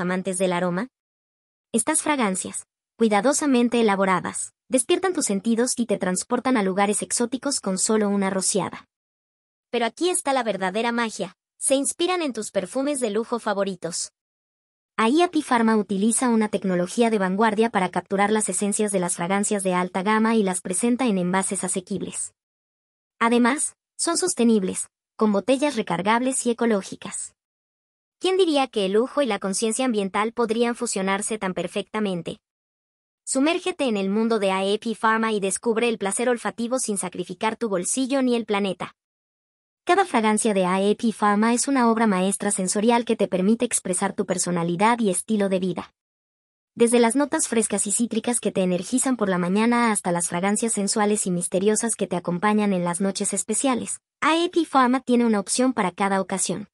amantes del aroma? Estas fragancias, cuidadosamente elaboradas, despiertan tus sentidos y te transportan a lugares exóticos con solo una rociada. Pero aquí está la verdadera magia, se inspiran en tus perfumes de lujo favoritos. Ahí Pharma utiliza una tecnología de vanguardia para capturar las esencias de las fragancias de alta gama y las presenta en envases asequibles. Además, son sostenibles, con botellas recargables y ecológicas. ¿Quién diría que el lujo y la conciencia ambiental podrían fusionarse tan perfectamente? Sumérgete en el mundo de AEP Pharma y descubre el placer olfativo sin sacrificar tu bolsillo ni el planeta. Cada fragancia de AEP Pharma es una obra maestra sensorial que te permite expresar tu personalidad y estilo de vida. Desde las notas frescas y cítricas que te energizan por la mañana hasta las fragancias sensuales y misteriosas que te acompañan en las noches especiales, AEP Pharma tiene una opción para cada ocasión.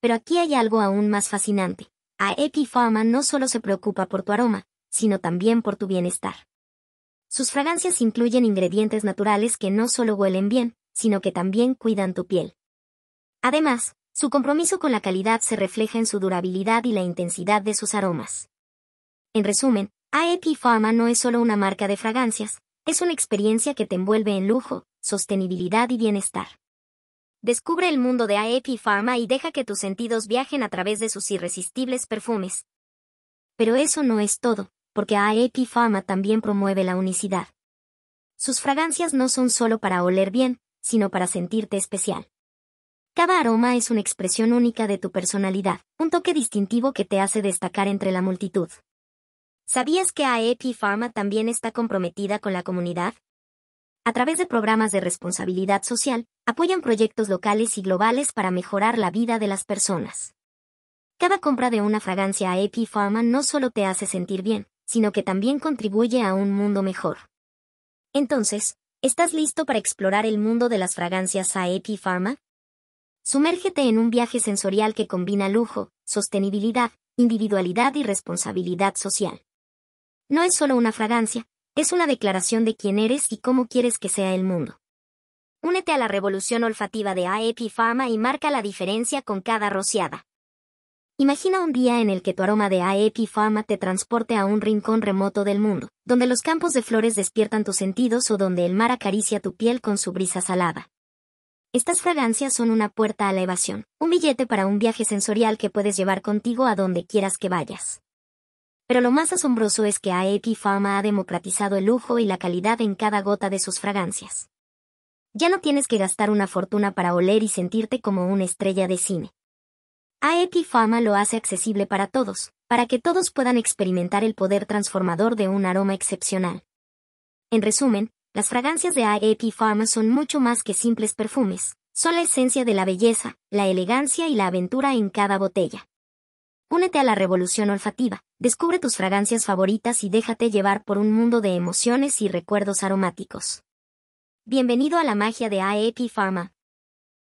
Pero aquí hay algo aún más fascinante. Aepi Pharma no solo se preocupa por tu aroma, sino también por tu bienestar. Sus fragancias incluyen ingredientes naturales que no solo huelen bien, sino que también cuidan tu piel. Además, su compromiso con la calidad se refleja en su durabilidad y la intensidad de sus aromas. En resumen, AEP Pharma no es solo una marca de fragancias, es una experiencia que te envuelve en lujo, sostenibilidad y bienestar. Descubre el mundo de AEP Pharma y deja que tus sentidos viajen a través de sus irresistibles perfumes. Pero eso no es todo, porque AEP Pharma también promueve la unicidad. Sus fragancias no son solo para oler bien, sino para sentirte especial. Cada aroma es una expresión única de tu personalidad, un toque distintivo que te hace destacar entre la multitud. ¿Sabías que AEP Pharma también está comprometida con la comunidad? a través de programas de responsabilidad social, apoyan proyectos locales y globales para mejorar la vida de las personas. Cada compra de una fragancia a AP Pharma no solo te hace sentir bien, sino que también contribuye a un mundo mejor. Entonces, ¿estás listo para explorar el mundo de las fragancias a AP Pharma? Sumérgete en un viaje sensorial que combina lujo, sostenibilidad, individualidad y responsabilidad social. No es solo una fragancia, es una declaración de quién eres y cómo quieres que sea el mundo. Únete a la revolución olfativa de AEP Pharma y marca la diferencia con cada rociada. Imagina un día en el que tu aroma de AEP Pharma te transporte a un rincón remoto del mundo, donde los campos de flores despiertan tus sentidos o donde el mar acaricia tu piel con su brisa salada. Estas fragancias son una puerta a la evasión, un billete para un viaje sensorial que puedes llevar contigo a donde quieras que vayas. Pero lo más asombroso es que AX Fama ha democratizado el lujo y la calidad en cada gota de sus fragancias. Ya no tienes que gastar una fortuna para oler y sentirte como una estrella de cine. AX Fama lo hace accesible para todos, para que todos puedan experimentar el poder transformador de un aroma excepcional. En resumen, las fragancias de IAP Pharma son mucho más que simples perfumes, son la esencia de la belleza, la elegancia y la aventura en cada botella. Únete a la revolución olfativa, descubre tus fragancias favoritas y déjate llevar por un mundo de emociones y recuerdos aromáticos. Bienvenido a la magia de IAP e Pharma.